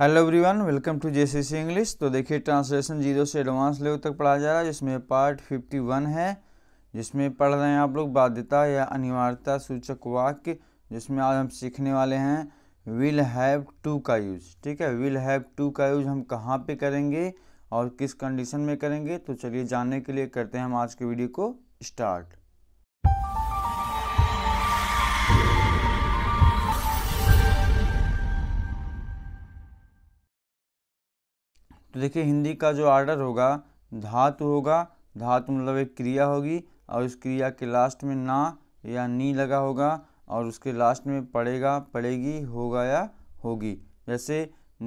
hello everyone welcome to J English तो देखिए translation zero से एडवांस लेवल तक पढ़ा जा रहा है जिसमें पार्ट 51 है जिसमें पढ़ रहे हैं आप लोग बाध्यता या अनिवार्यता सूचक वाक्य जिसमें आज हम सीखने वाले हैं विल हैव टू का यूज़ ठीक है विल हैव टू का यूज़ हम कहाँ पे करेंगे और किस कंडीशन में करेंगे तो चलिए जानने के लिए करते हैं हम आज के वीडियो को स्टार्ट तो देखिए हिंदी का जो आर्डर होगा धातु होगा धातु मतलब एक क्रिया होगी और उस क्रिया के लास्ट में ना या नी लगा होगा और उसके लास्ट में पड़ेगा पड़ेगी होगा या होगी जैसे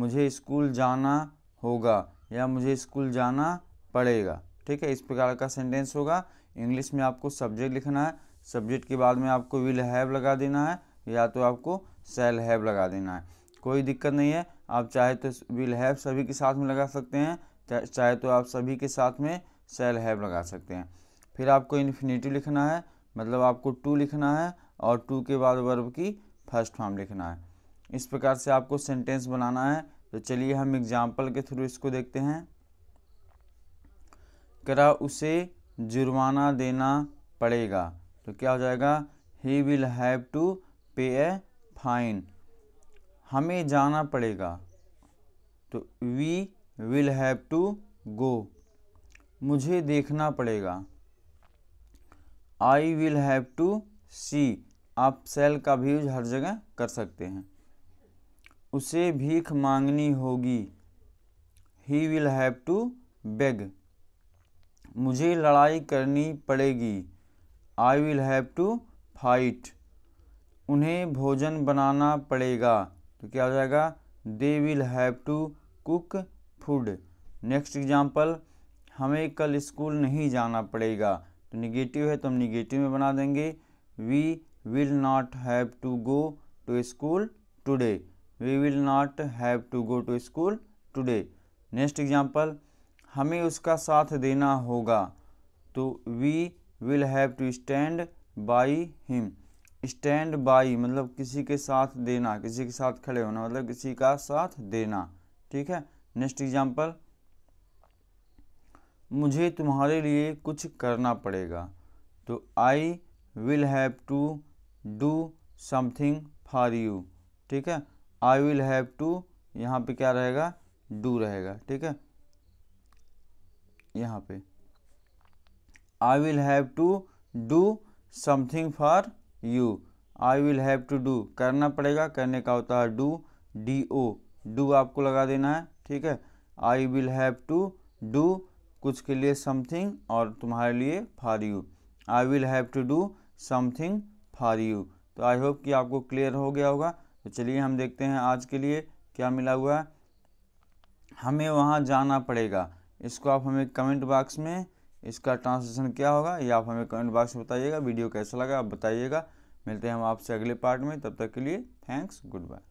मुझे स्कूल जाना होगा या मुझे स्कूल जाना पड़ेगा ठीक है इस प्रकार का सेंटेंस होगा इंग्लिश में आपको सब्जेक्ट लिखना है सब्जेक्ट के बाद में आपको विल हैव लगा देना है या तो आपको सेल हैव लगा देना है कोई दिक्कत नहीं है आप चाहे तो विल हैव सभी के साथ में लगा सकते हैं चाहे तो आप सभी के साथ में सेल हैव लगा सकते हैं फिर आपको इन्फिनेटिव लिखना है मतलब आपको टू लिखना है और टू के बाद वर्ब की फर्स्ट फॉर्म लिखना है इस प्रकार से आपको सेंटेंस बनाना है तो चलिए हम एग्जाम्पल के थ्रू इसको देखते हैं करा उसे जुर्माना देना पड़ेगा तो क्या हो जाएगा ही विल हैव टू पे ए फाइन हमें जाना पड़ेगा तो we will have to go मुझे देखना पड़ेगा I will have to see आप सेल का भी यूज हर जगह कर सकते हैं उसे भीख मांगनी होगी he will have to beg मुझे लड़ाई करनी पड़ेगी I will have to fight उन्हें भोजन बनाना पड़ेगा तो क्या हो जाएगा they will have to cook food next example हमें कल स्कूल नहीं जाना पड़ेगा तो निगेटिव है तो हम निगेटिव में बना देंगे we will not have to go to school today we will not have to go to school today next example हमें उसका साथ देना होगा तो we will have to stand by him stand by मतलब किसी के साथ देना किसी के साथ खड़े होना मतलब किसी का साथ देना ठीक है नेक्स्ट एग्जाम्पल मुझे तुम्हारे लिए कुछ करना पड़ेगा तो I will have to do something for you ठीक है आई विल हैव टू यहाँ पे क्या रहेगा डू रहेगा ठीक है यहाँ पे I will have to do something for you I will have to do करना पड़ेगा करने का होता है डू डी ओ डू आपको लगा देना है ठीक है I will have to do कुछ के लिए समथिंग और तुम्हारे लिए for you I will have to do something for you तो आई होप कि आपको क्लियर हो गया होगा तो चलिए हम देखते हैं आज के लिए क्या मिला हुआ है हमें वहाँ जाना पड़ेगा इसको आप हमें कमेंट बॉक्स में इसका ट्रांसलेशन क्या होगा ये आप हमें कमेंट बॉक्स में बताइएगा वीडियो कैसा लगा आप बताइएगा मिलते हैं हम आपसे अगले पार्ट में तब तक के लिए थैंक्स गुड बाय